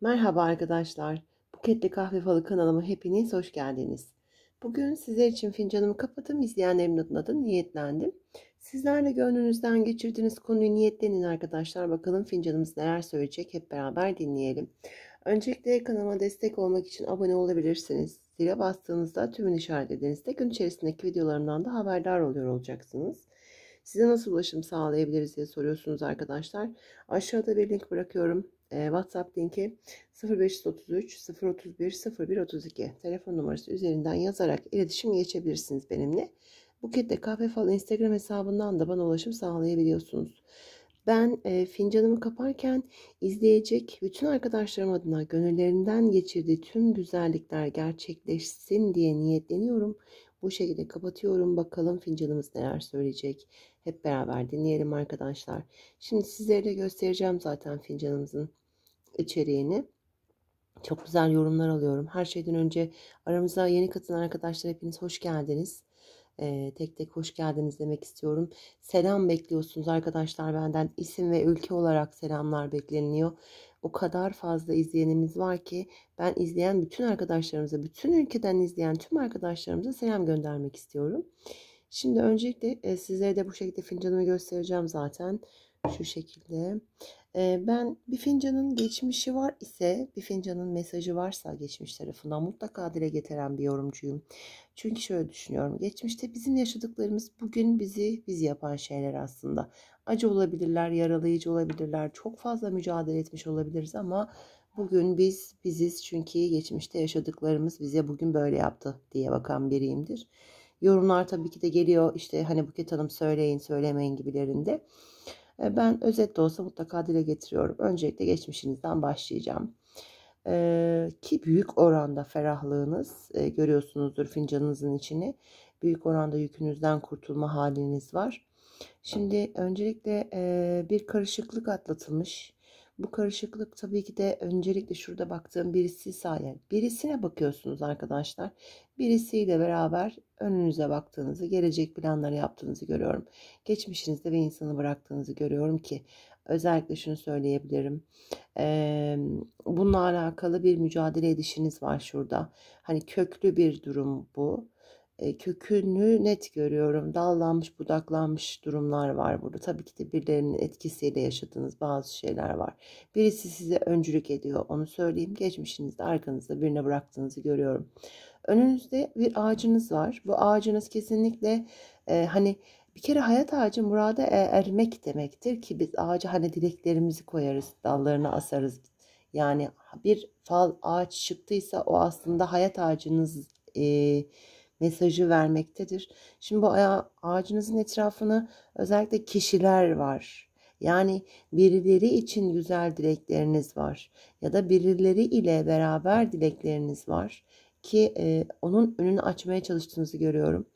Merhaba arkadaşlar. Buketli Kahve Falı kanalıma hepiniz hoş geldiniz. Bugün sizler için fincanımı kapatıp izleyenlerin adına da niyetlendim. Sizlerle gönlünüzden geçirdiğiniz konuyu niyetlenin arkadaşlar. Bakalım fincanımız neler söyleyecek hep beraber dinleyelim. Öncelikle kanalıma destek olmak için abone olabilirsiniz. Zile bastığınızda tümünü işaretlediğinizde gün içerisindeki videolarımdan da haberdar oluyor olacaksınız. Size nasıl ulaşım sağlayabiliriz diye soruyorsunuz arkadaşlar. Aşağıda bir link bırakıyorum. Ee, WhatsApp linki 0533 031 0132 telefon numarası üzerinden yazarak iletişim geçebilirsiniz benimle. Buket de kahve falan Instagram hesabından da bana ulaşım sağlayabiliyorsunuz. Ben e, fincanımı kaparken izleyecek bütün arkadaşlarım adına gönüllerinden geçirdiği tüm güzellikler gerçekleşsin diye niyetleniyorum. Bu şekilde kapatıyorum. Bakalım fincanımız neler söyleyecek. Hep beraber dinleyelim arkadaşlar. Şimdi sizlere de göstereceğim zaten fincanımızın içeriğini. Çok güzel yorumlar alıyorum. Her şeyden önce aramıza yeni katılan arkadaşlar hepiniz hoş geldiniz. Ee, tek tek hoş geldiniz demek istiyorum. Selam bekliyorsunuz arkadaşlar benden. isim ve ülke olarak selamlar bekleniyor. O kadar fazla izleyenimiz var ki ben izleyen bütün arkadaşlarımıza, bütün ülkeden izleyen tüm arkadaşlarımıza selam göndermek istiyorum. Şimdi öncelikle e, sizlere de bu şekilde fincanımı göstereceğim Zaten şu şekilde. Ee, ben bir fincanın geçmişi var ise, bir fincanın mesajı varsa geçmiş tarafından mutlaka dile getiren bir yorumcuyum. Çünkü şöyle düşünüyorum. Geçmişte bizim yaşadıklarımız bugün bizi biz yapan şeyler aslında. Acı olabilirler, yaralayıcı olabilirler. Çok fazla mücadele etmiş olabiliriz ama Bugün biz biziz çünkü geçmişte yaşadıklarımız bize bugün böyle yaptı diye bakan biriyimdir. Yorumlar tabii ki de geliyor işte hani Buket Hanım söyleyin söylemeyin gibilerinde. Ben özet de olsa mutlaka dile getiriyorum. Öncelikle geçmişinizden başlayacağım. ki büyük oranda ferahlığınız görüyorsunuzdur fincanınızın içini. Büyük oranda yükünüzden kurtulma haliniz var. Şimdi öncelikle bir karışıklık atlatılmış bu karışıklık tabii ki de öncelikle şurada baktığım birisi sayesinde. Birisine bakıyorsunuz arkadaşlar. Birisiyle beraber önünüze baktığınızı, gelecek planları yaptığınızı görüyorum. Geçmişinizde ve insanı bıraktığınızı görüyorum ki özellikle şunu söyleyebilirim. Ee, bununla alakalı bir mücadele edişiniz var şurada. Hani köklü bir durum bu kökünü net görüyorum. Dallanmış, budaklanmış durumlar var burada. Tabii ki de birilerinin etkisiyle yaşadığınız bazı şeyler var. Birisi size öncülük ediyor. Onu söyleyeyim. Geçmişinizde arkanızda birine bıraktığınızı görüyorum. Önünüzde bir ağacınız var. Bu ağacınız kesinlikle e, hani bir kere hayat ağacı murada ermek demektir ki biz ağaca hani dileklerimizi koyarız, dallarını asarız. Yani bir fal ağaç çıktıysa o aslında hayat ağacınız e, mesajı vermektedir. Şimdi bu ağacınızın etrafına özellikle kişiler var. Yani birileri için güzel dilekleriniz var ya da birileri ile beraber dilekleriniz var ki e, onun önünü açmaya çalıştığınızı görüyorum.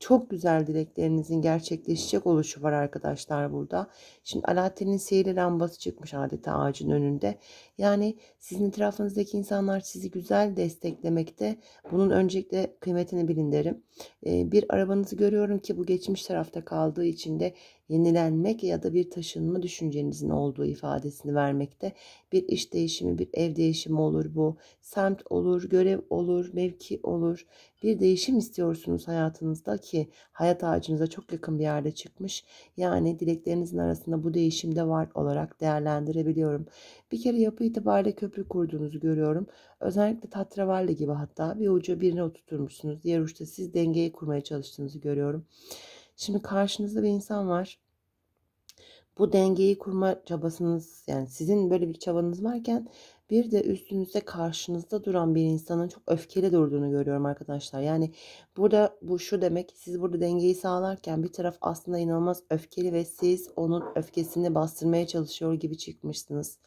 Çok güzel dileklerinizin gerçekleşecek oluşu var arkadaşlar burada. Şimdi Alaaddin'in sihirli lambası çıkmış adeta ağacın önünde. Yani sizin etrafınızdaki insanlar sizi güzel desteklemekte. Bunun öncelikle kıymetini bilin derim. Ee, bir arabanızı görüyorum ki bu geçmiş tarafta kaldığı için de yenilenmek ya da bir taşınma düşüncenizin olduğu ifadesini vermekte. Bir iş değişimi, bir ev değişimi olur bu. Semt olur, görev olur, mevki olur. Bir değişim istiyorsunuz hayatınızda ki hayat ağacınıza çok yakın bir yerde çıkmış. Yani dileklerinizin arasında bu değişim de var olarak değerlendirebiliyorum. Bir kere yapı itibariyle köprü kurduğunuzu görüyorum. Özellikle tatravalli gibi hatta bir ucu birine oturtmuşsunuz. Diğer uçta siz dengeyi kurmaya çalıştığınızı görüyorum. Şimdi karşınızda bir insan var. Bu dengeyi kurma çabasınız yani sizin böyle bir çabanız varken bir de üstünüzde karşınızda duran bir insanın çok öfkeli durduğunu görüyorum arkadaşlar. Yani burada bu şu demek siz burada dengeyi sağlarken bir taraf aslında inanılmaz öfkeli ve siz onun öfkesini bastırmaya çalışıyor gibi çıkmışsınız.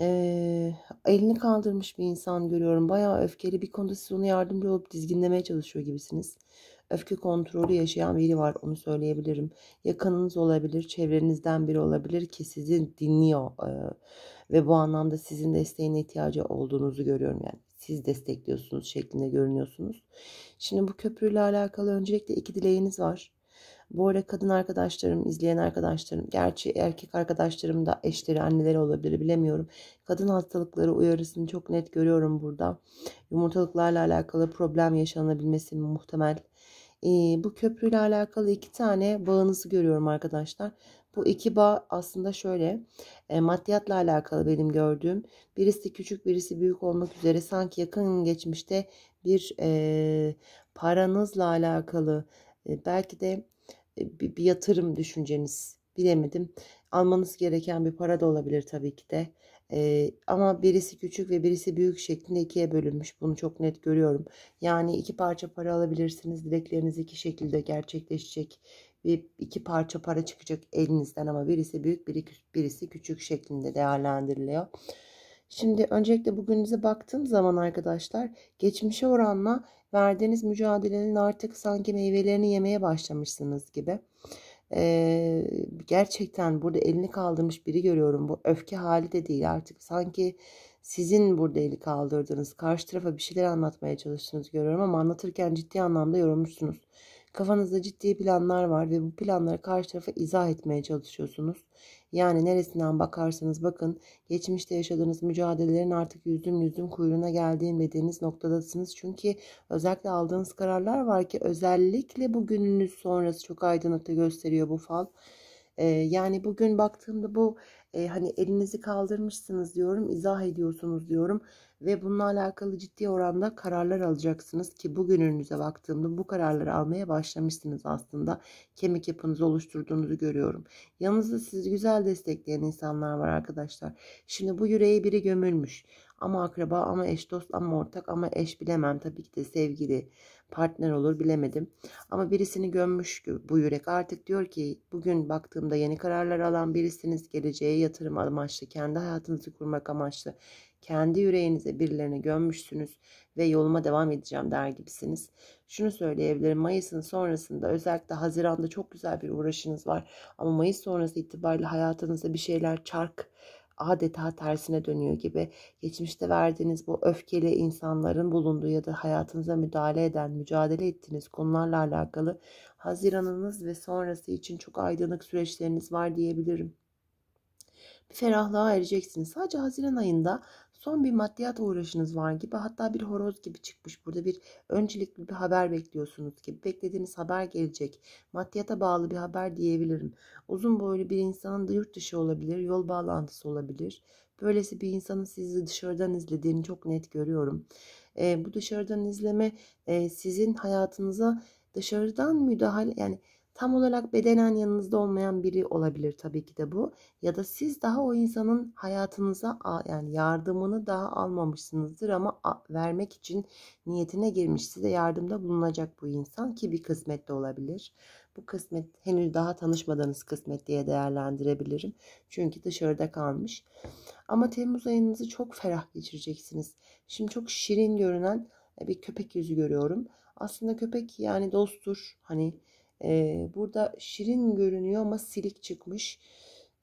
Ee, elini kaldırmış bir insan görüyorum. Bayağı öfkeli bir konuda siz onu yardımcı olup dizginlemeye çalışıyor gibisiniz öfke kontrolü yaşayan biri var onu söyleyebilirim. Yakınınız olabilir, çevrenizden biri olabilir ki sizi dinliyor e, ve bu anlamda sizin desteğine ihtiyacı olduğunuzu görüyorum yani. Siz destekliyorsunuz şeklinde görünüyorsunuz. Şimdi bu köprüyle alakalı öncelikle iki dileğiniz var. Bu arada kadın arkadaşlarım, izleyen arkadaşlarım, gerçi erkek arkadaşlarım da eşleri, anneleri olabilir bilemiyorum. Kadın hastalıkları uyarısını çok net görüyorum burada. Yumurtalıklarla alakalı problem yaşanabilmesi muhtemel. E, bu köprüyle alakalı iki tane bağınızı görüyorum arkadaşlar. Bu iki bağ aslında şöyle e, maddiyatla alakalı benim gördüğüm. Birisi küçük birisi büyük olmak üzere sanki yakın geçmişte bir e, paranızla alakalı e, belki de e, bir, bir yatırım düşünceniz bilemedim. Almanız gereken bir para da olabilir tabii ki de. Ee, ama birisi küçük ve birisi büyük şeklinde ikiye bölünmüş. Bunu çok net görüyorum. Yani iki parça para alabilirsiniz. Dilekleriniz iki şekilde gerçekleşecek. Bir, iki parça para çıkacak elinizden ama birisi büyük biri, birisi küçük şeklinde değerlendiriliyor. Şimdi öncelikle bugününüze baktığım zaman arkadaşlar geçmişe oranla verdiğiniz mücadelenin artık sanki meyvelerini yemeye başlamışsınız gibi e, gerçekten burada elini kaldırmış biri görüyorum. Bu öfke hali de değil artık sanki sizin burada eli kaldırdığınız karşı tarafa bir şeyler anlatmaya çalıştığınızı görüyorum ama anlatırken ciddi anlamda yorulmuşsunuz. Kafanızda ciddi planlar var ve bu planları karşı tarafa izah etmeye çalışıyorsunuz. Yani neresinden bakarsanız bakın geçmişte yaşadığınız mücadelelerin artık yüzüm yüzüm kuyruğuna geldiğin dediğiniz noktadasınız. Çünkü özellikle aldığınız kararlar var ki özellikle bugününüz sonrası çok aydınlıkta gösteriyor bu fal. Ee, yani bugün baktığımda bu e, hani elinizi kaldırmışsınız diyorum izah ediyorsunuz diyorum ve bununla alakalı ciddi oranda kararlar alacaksınız ki bugün baktığımda bu kararları almaya başlamışsınız aslında. Kemik yapınızı oluşturduğunuzu görüyorum. Yanınızda sizi güzel destekleyen insanlar var arkadaşlar. Şimdi bu yüreğe biri gömülmüş. Ama akraba, ama eş dost, ama ortak, ama eş bilemem. Tabii ki de sevgili partner olur bilemedim. Ama birisini gömmüş bu yürek. Artık diyor ki bugün baktığımda yeni kararlar alan birisiniz. Geleceğe yatırım amaçlı, kendi hayatınızı kurmak amaçlı kendi yüreğinize birilerini gömmüşsünüz ve yoluma devam edeceğim der gibisiniz. Şunu söyleyebilirim Mayıs'ın sonrasında özellikle Haziran'da çok güzel bir uğraşınız var ama Mayıs sonrası itibariyle hayatınızda bir şeyler çark adeta tersine dönüyor gibi. Geçmişte verdiğiniz bu öfkeli insanların bulunduğu ya da hayatınıza müdahale eden, mücadele ettiğiniz konularla alakalı Haziranınız ve sonrası için çok aydınlık süreçleriniz var diyebilirim. Bir ferahlığa ereceksiniz. Sadece Haziran ayında son bir maddiyat uğraşınız var gibi hatta bir horoz gibi çıkmış. Burada bir öncelikli bir haber bekliyorsunuz gibi. Beklediğiniz haber gelecek. Maddiyata bağlı bir haber diyebilirim. Uzun boylu bir insanın da yurt dışı olabilir, yol bağlantısı olabilir. Böylesi bir insanın sizi dışarıdan izlediğini çok net görüyorum. E, bu dışarıdan izleme e, sizin hayatınıza dışarıdan müdahale yani Tam olarak bedenen yanınızda olmayan biri olabilir tabii ki de bu. Ya da siz daha o insanın hayatınıza yani yardımını daha almamışsınızdır ama vermek için niyetine girmiş. Size yardımda bulunacak bu insan ki bir kısmet de olabilir. Bu kısmet henüz daha tanışmadığınız kısmet diye değerlendirebilirim. Çünkü dışarıda kalmış. Ama Temmuz ayınızı çok ferah geçireceksiniz. Şimdi çok şirin görünen e, bir köpek yüzü görüyorum. Aslında köpek yani dosttur. Hani e, burada şirin görünüyor ama silik çıkmış.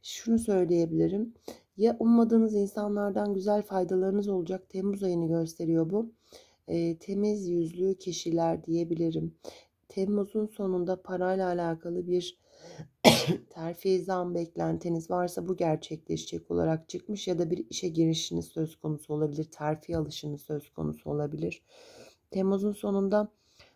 Şunu söyleyebilirim. Ya ummadığınız insanlardan güzel faydalarınız olacak. Temmuz ayını gösteriyor bu. E, temiz yüzlü kişiler diyebilirim. Temmuz'un sonunda parayla alakalı bir terfi zam beklentiniz varsa bu gerçekleşecek olarak çıkmış ya da bir işe girişiniz söz konusu olabilir. Terfi alışınız söz konusu olabilir. Temmuz'un sonunda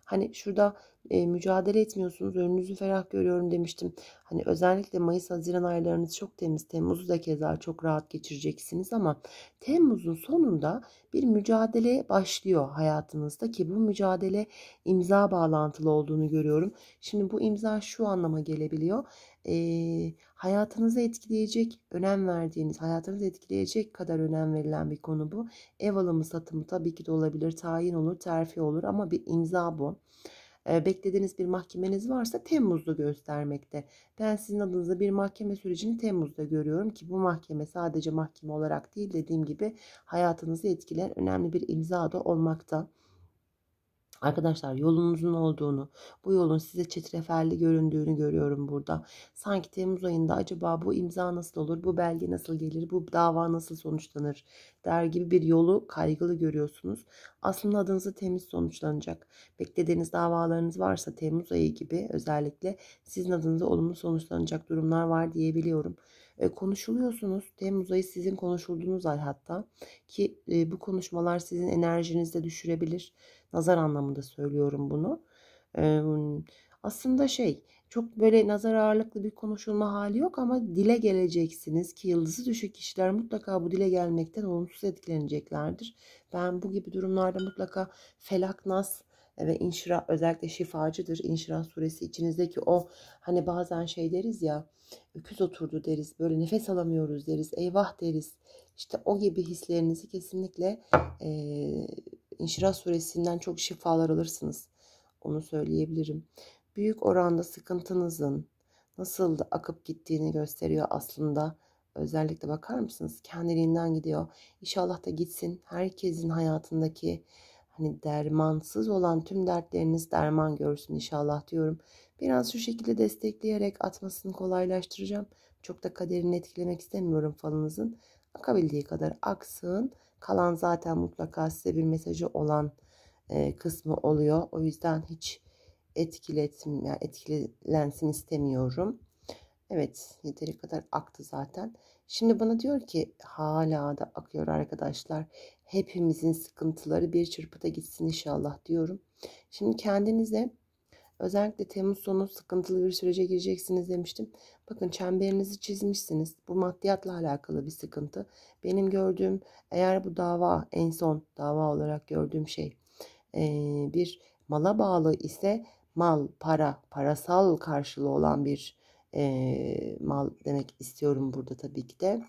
hani şurada e, mücadele etmiyorsunuz. Önünüzü ferah görüyorum demiştim. Hani özellikle Mayıs Haziran aylarınız çok temiz. Temmuz'u da keza çok rahat geçireceksiniz ama Temmuz'un sonunda bir mücadele başlıyor hayatınızda ki bu mücadele imza bağlantılı olduğunu görüyorum. Şimdi bu imza şu anlama gelebiliyor. Eee hayatınızı etkileyecek, önem verdiğiniz, hayatınızı etkileyecek kadar önem verilen bir konu bu. Ev alımı satımı tabii ki de olabilir, tayin olur, terfi olur ama bir imza bu beklediğiniz bir mahkemeniz varsa Temmuz'da göstermekte. Ben sizin adınıza bir mahkeme sürecini Temmuz'da görüyorum ki bu mahkeme sadece mahkeme olarak değil dediğim gibi hayatınızı etkileyen önemli bir imza da olmakta. Arkadaşlar yolunuzun olduğunu, bu yolun size çetreferli göründüğünü görüyorum burada. Sanki Temmuz ayında acaba bu imza nasıl olur, bu belge nasıl gelir, bu dava nasıl sonuçlanır der gibi bir yolu kaygılı görüyorsunuz. Aslında adınızı temiz sonuçlanacak. Beklediğiniz davalarınız varsa Temmuz ayı gibi özellikle sizin adınıza olumlu sonuçlanacak durumlar var diyebiliyorum e, konuşuluyorsunuz. Temmuz ayı sizin konuşulduğunuz ay hatta ki e, bu konuşmalar sizin enerjinizi de düşürebilir. Nazar anlamında söylüyorum bunu. Ee, aslında şey çok böyle nazar ağırlıklı bir konuşulma hali yok ama dile geleceksiniz ki yıldızı düşük kişiler mutlaka bu dile gelmekten olumsuz etkileneceklerdir. Ben bu gibi durumlarda mutlaka felaknas e, ve inşira özellikle şifacıdır. İnşira suresi içinizdeki o hani bazen şey deriz ya öküz oturdu deriz böyle nefes alamıyoruz deriz eyvah deriz. İşte o gibi hislerinizi kesinlikle e, İnşirah suresinden çok şifalar alırsınız. Onu söyleyebilirim. Büyük oranda sıkıntınızın nasıl akıp gittiğini gösteriyor aslında. Özellikle bakar mısınız? Kendiliğinden gidiyor. İnşallah da gitsin. Herkesin hayatındaki hani dermansız olan tüm dertleriniz derman görsün inşallah diyorum. Biraz şu şekilde destekleyerek atmasını kolaylaştıracağım. Çok da kaderini etkilemek istemiyorum falınızın. Akabildiği kadar aksın Kalan zaten mutlaka size bir mesajı olan e, kısmı oluyor. O yüzden hiç etkiletim, yani etkilensin istemiyorum. Evet yeteri kadar aktı zaten. Şimdi bana diyor ki hala da akıyor arkadaşlar. Hepimizin sıkıntıları bir çırpıda gitsin inşallah diyorum. Şimdi kendinize Özellikle Temmuz sonu sıkıntılı bir sürece gireceksiniz demiştim. Bakın çemberinizi çizmişsiniz. Bu maddiyatla alakalı bir sıkıntı. Benim gördüğüm eğer bu dava en son dava olarak gördüğüm şey bir mala bağlı ise mal, para, parasal karşılığı olan bir mal demek istiyorum burada tabii ki de.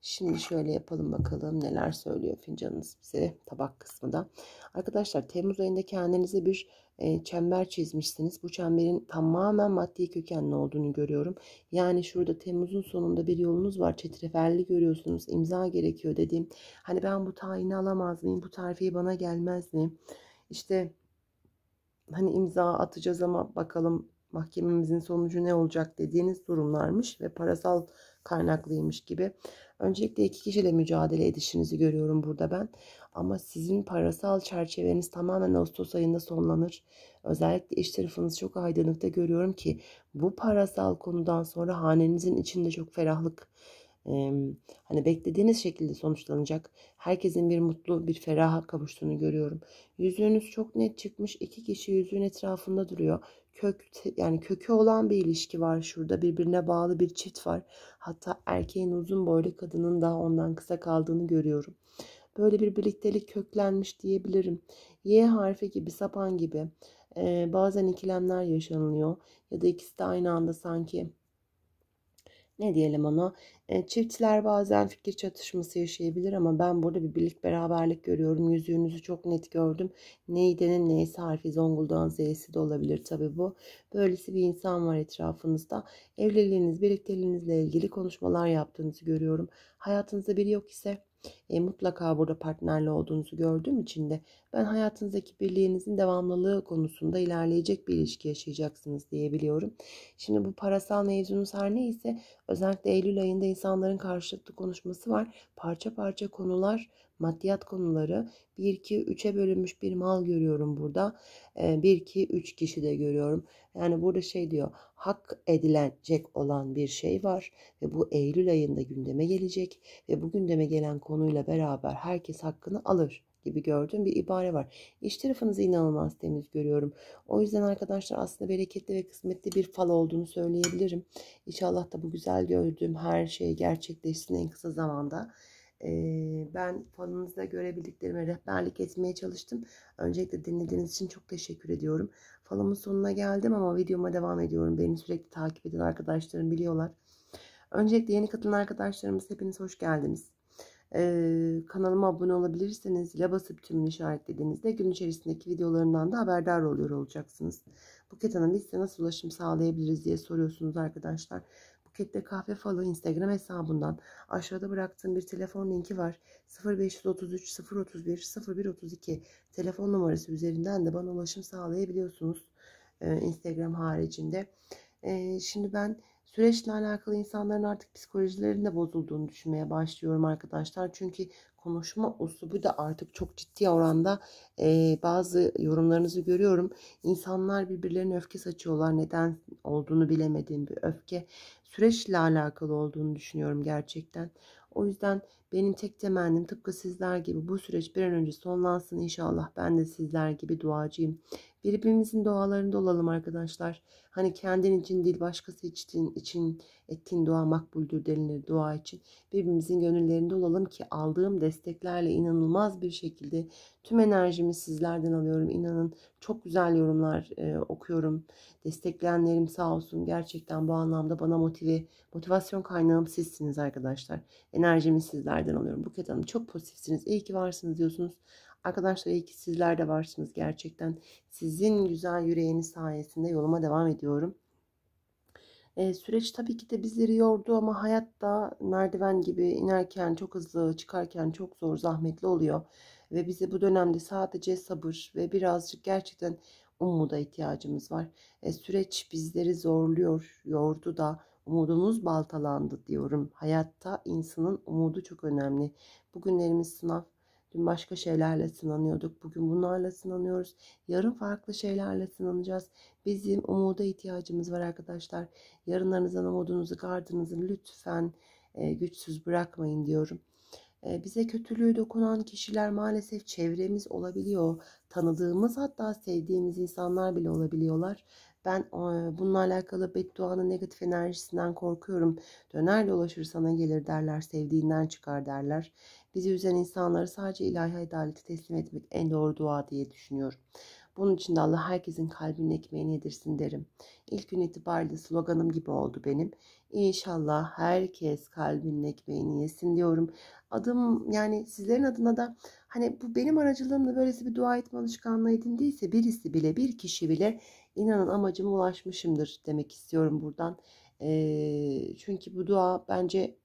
Şimdi şöyle yapalım bakalım neler söylüyor fincanınız bize tabak kısmında. Arkadaşlar Temmuz ayında kendinize bir e, çember çizmişsiniz. Bu çemberin tamamen maddi kökenli olduğunu görüyorum. Yani şurada Temmuz'un sonunda bir yolunuz var. çetreferli görüyorsunuz. İmza gerekiyor dediğim. Hani ben bu tayini alamaz mıyım? Bu tarifi bana gelmez mi? İşte hani imza atacağız ama bakalım mahkememizin sonucu ne olacak dediğiniz durumlarmış ve parasal kaynaklıymış gibi. Öncelikle iki kişiyle mücadele edişinizi görüyorum burada ben. Ama sizin parasal çerçeveniz tamamen Ağustos ayında sonlanır. Özellikle iş tarafınız çok aydınlıkta görüyorum ki bu parasal konudan sonra hanenizin içinde çok ferahlık ee, hani beklediğiniz şekilde sonuçlanacak. Herkesin bir mutlu bir feraha kavuştuğunu görüyorum. Yüzüğünüz çok net çıkmış. İki kişi yüzüğün etrafında duruyor kök yani kökü olan bir ilişki var şurada. Birbirine bağlı bir çift var. Hatta erkeğin uzun boylu kadının daha ondan kısa kaldığını görüyorum. Böyle bir birliktelik köklenmiş diyebilirim. Y harfi gibi sapan gibi e, bazen ikilemler yaşanılıyor ya da ikisi de aynı anda sanki ne diyelim ona e, çiftçiler bazen fikir çatışması yaşayabilir ama ben burada bir birlik beraberlik görüyorum. Yüzüğünüzü çok net gördüm. Neydenin neyse harfi Zonguldak'ın Z'si de olabilir tabi bu. Böylesi bir insan var etrafınızda. Evliliğiniz, birlikteliğinizle ilgili konuşmalar yaptığınızı görüyorum. Hayatınızda biri yok ise e, mutlaka burada partnerle olduğunuzu gördüğüm için de ben hayatınızdaki birliğinizin devamlılığı konusunda ilerleyecek bir ilişki yaşayacaksınız diyebiliyorum. Şimdi bu parasal mevzunuz her neyse Özellikle Eylül ayında insanların karşılıklı konuşması var. Parça parça konular, maddiyat konuları 1-2-3'e bölünmüş bir mal görüyorum burada. 1-2-3 ee, kişi de görüyorum. Yani burada şey diyor hak edilecek olan bir şey var ve bu Eylül ayında gündeme gelecek ve bu gündeme gelen konuyla beraber herkes hakkını alır gibi gördüğüm bir ibare var. İş tarafınızı inanılmaz temiz görüyorum. O yüzden arkadaşlar aslında bereketli ve kısmetli bir fal olduğunu söyleyebilirim. İnşallah da bu güzel gördüğüm her şey gerçekleşsin en kısa zamanda. Ee, ben falınızda görebildiklerime rehberlik etmeye çalıştım. Öncelikle dinlediğiniz için çok teşekkür ediyorum. Falımın sonuna geldim ama videoma devam ediyorum. Beni sürekli takip eden arkadaşlarım biliyorlar. Öncelikle yeni katılan arkadaşlarımız hepiniz hoş geldiniz kanalıma abone olabilirseniz ile basıp tümünü işaretlediğinizde gün içerisindeki videolarından da haberdar oluyor olacaksınız. Buket analizle nasıl ulaşım sağlayabiliriz diye soruyorsunuz arkadaşlar. Buket'te kahve falı Instagram hesabından aşağıda bıraktığım bir telefon linki var. 0533 031 0132 telefon numarası üzerinden de bana ulaşım sağlayabiliyorsunuz. Instagram haricinde. şimdi ben Süreçle alakalı insanların artık psikolojilerinde bozulduğunu düşünmeye başlıyorum arkadaşlar. Çünkü konuşma uslubu de artık çok ciddi oranda e, bazı yorumlarınızı görüyorum. İnsanlar birbirlerine öfke saçıyorlar. Neden olduğunu bilemediğim bir öfke süreçle alakalı olduğunu düşünüyorum gerçekten. O yüzden benim tek temennim tıpkı sizler gibi bu süreç bir an önce sonlansın inşallah. Ben de sizler gibi duacıyım. Birbirimizin dualarında olalım arkadaşlar. Hani kendin için değil başkası için, için ettiğin dua makbuldür denilir dua için. Birbirimizin gönüllerinde olalım ki aldığım desteklerle inanılmaz bir şekilde tüm enerjimi sizlerden alıyorum. İnanın çok güzel yorumlar e, okuyorum. Destekleyenlerim sağ olsun. Gerçekten bu anlamda bana motive, motivasyon kaynağım sizsiniz arkadaşlar. Enerjimi sizler sizlerden alıyorum Buket Hanım. Çok pozitifsiniz. İyi ki varsınız diyorsunuz. Arkadaşlar iyi ki sizler de varsınız gerçekten. Sizin güzel yüreğiniz sayesinde yoluma devam ediyorum. Ee, süreç tabii ki de bizleri yordu ama hayat da merdiven gibi inerken çok hızlı, çıkarken çok zor, zahmetli oluyor. Ve bize bu dönemde sadece sabır ve birazcık gerçekten umuda ihtiyacımız var. E, süreç bizleri zorluyor, yordu da Umudumuz baltalandı diyorum. Hayatta insanın umudu çok önemli. Bugünlerimiz sınav. Dün başka şeylerle sınanıyorduk. Bugün bunlarla sınanıyoruz. Yarın farklı şeylerle sınanacağız. Bizim umuda ihtiyacımız var arkadaşlar. Yarınlarınızdan umudunuzu, gardınızı lütfen e, güçsüz bırakmayın diyorum. E, bize kötülüğü dokunan kişiler maalesef çevremiz olabiliyor. Tanıdığımız hatta sevdiğimiz insanlar bile olabiliyorlar. Ben bununla alakalı bedduanın negatif enerjisinden korkuyorum. Döner dolaşır sana gelir derler. Sevdiğinden çıkar derler. Bizi üzen insanları sadece ilahi adaleti teslim etmek en doğru dua diye düşünüyorum. Bunun için de Allah herkesin kalbinin ekmeğini yedirsin derim. İlk gün itibariyle sloganım gibi oldu benim. İnşallah herkes kalbinin ekmeğini yesin diyorum. Adım yani sizlerin adına da hani bu benim aracılığımla böylesi bir dua etme alışkanlığı edindiyse birisi bile bir kişi bile inanın amacıma ulaşmışımdır demek istiyorum buradan. E, çünkü bu dua bence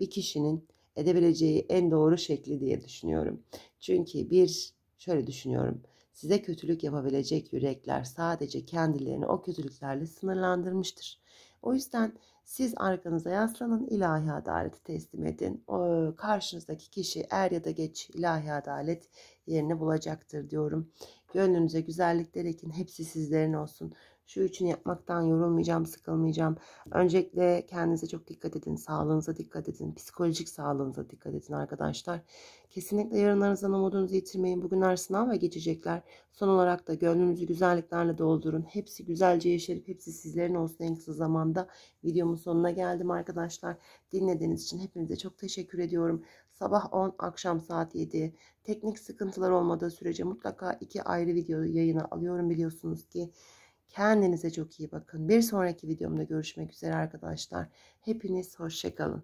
bir kişinin edebileceği en doğru şekli diye düşünüyorum. Çünkü bir şöyle düşünüyorum. Size kötülük yapabilecek yürekler sadece kendilerini o kötülüklerle sınırlandırmıştır. O yüzden siz arkanıza yaslanın, ilahi adaleti teslim edin. O, karşınızdaki kişi er ya da geç ilahi adalet yerini bulacaktır diyorum. Gönlünüze güzellikler ekin, hepsi sizlerin olsun. Şu üçünü yapmaktan yorulmayacağım, sıkılmayacağım. Öncelikle kendinize çok dikkat edin. Sağlığınıza dikkat edin. Psikolojik sağlığınıza dikkat edin arkadaşlar. Kesinlikle yarınlarınızdan umudunuzu yitirmeyin. Bugünler sınav ve geçecekler. Son olarak da gönlünüzü güzelliklerle doldurun. Hepsi güzelce yaşayıp hepsi sizlerin olsun en kısa zamanda. Videomun sonuna geldim arkadaşlar. Dinlediğiniz için hepinize çok teşekkür ediyorum. Sabah 10, akşam saat 7. Teknik sıkıntılar olmadığı sürece mutlaka iki ayrı video yayına alıyorum biliyorsunuz ki. Kendinize çok iyi bakın. Bir sonraki videomda görüşmek üzere arkadaşlar. Hepiniz hoşçakalın.